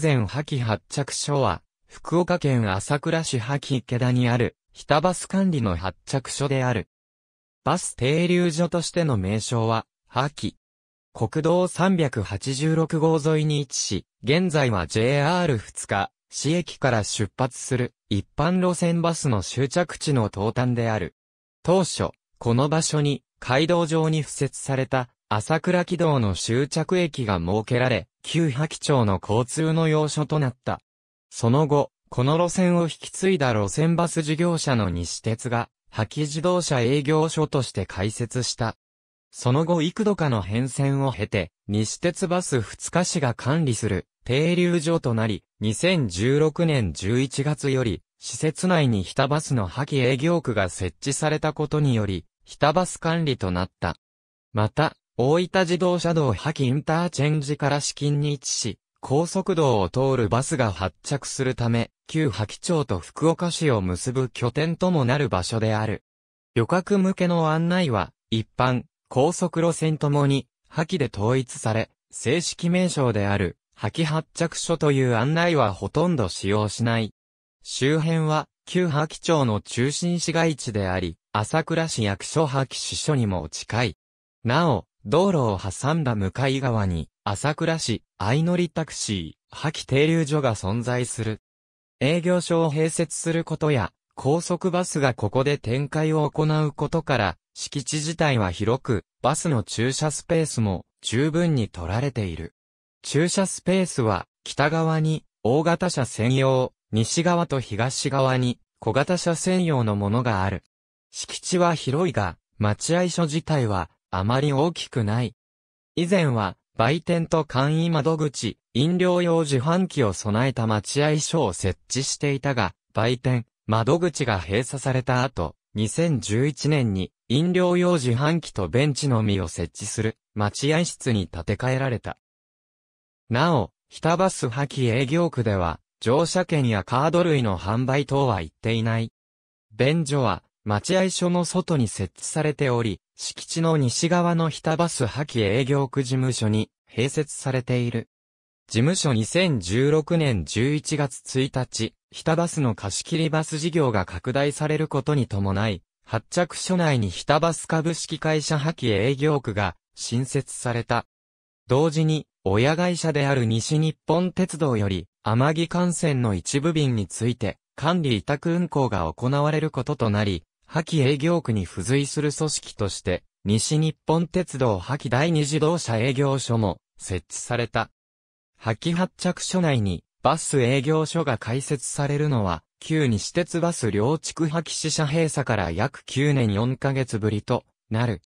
前破棄発着所は、福岡県朝倉市破棄池田にある、北バス管理の発着所である。バス停留所としての名称は、破棄。国道386号沿いに位置し、現在は JR 2日、市駅から出発する一般路線バスの終着地の東端である。当初、この場所に街道上に付設された朝倉軌道の終着駅が設けられ、旧波町の交通の要所となった。その後、この路線を引き継いだ路線バス事業者の西鉄が、破棄自動車営業所として開設した。その後幾度かの変遷を経て、西鉄バス二日市が管理する停留所となり、2016年11月より、施設内に北バスの破棄営業区が設置されたことにより、北バス管理となった。また、大分自動車道破棄インターチェンジから資金に位置し、高速道を通るバスが発着するため、旧破棄町と福岡市を結ぶ拠点ともなる場所である。旅客向けの案内は、一般、高速路線ともに、破棄で統一され、正式名称である、破棄発着所という案内はほとんど使用しない。周辺は、旧破棄町の中心市街地であり、朝倉市役所破棄支所にも近い。なお、道路を挟んだ向かい側に、朝倉市、相乗りタクシー、破棄停留所が存在する。営業所を併設することや、高速バスがここで展開を行うことから、敷地自体は広く、バスの駐車スペースも十分に取られている。駐車スペースは、北側に大型車専用、西側と東側に小型車専用のものがある。敷地は広いが、待合所自体はあまり大きくない。以前は、売店と簡易窓口、飲料用自販機を備えた待合所を設置していたが、売店、窓口が閉鎖された後、2011年に飲料用自販機とベンチのみを設置する待合室に建て替えられた。なお、北バス破棄営業区では、乗車券やカード類の販売等は行っていない。便所は、待合所の外に設置されており、敷地の西側の日田バス破棄営業区事務所に併設されている。事務所2016年11月1日、日田バスの貸し切りバス事業が拡大されることに伴い、発着所内に日田バス株式会社破棄営業区が新設された。同時に、親会社である西日本鉄道より、天城幹線の一部便について、管理委託運行が行われることとなり、破棄営業区に付随する組織として、西日本鉄道破棄第二自動車営業所も設置された。破棄発着所内にバス営業所が開設されるのは、旧西鉄バス両地区破棄死者閉鎖から約9年4ヶ月ぶりとなる。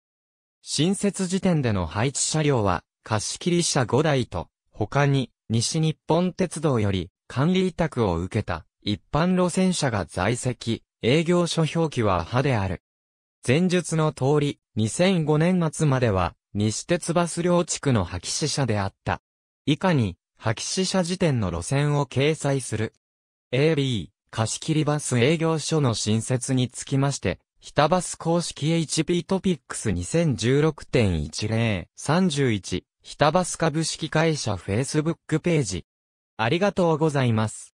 新設時点での配置車両は、貸切車5台と、他に、西日本鉄道より、管理委託を受けた、一般路線車が在籍。営業所表記は派である。前述の通り、2005年末までは、西鉄バス領地区の破棄支社であった。以下に、破棄支社時点の路線を掲載する。AB、貸切バス営業所の新設につきまして、ヒタバス公式 HP トピックス2016.1031、ヒタバス株式会社 Facebook ページ。ありがとうございます。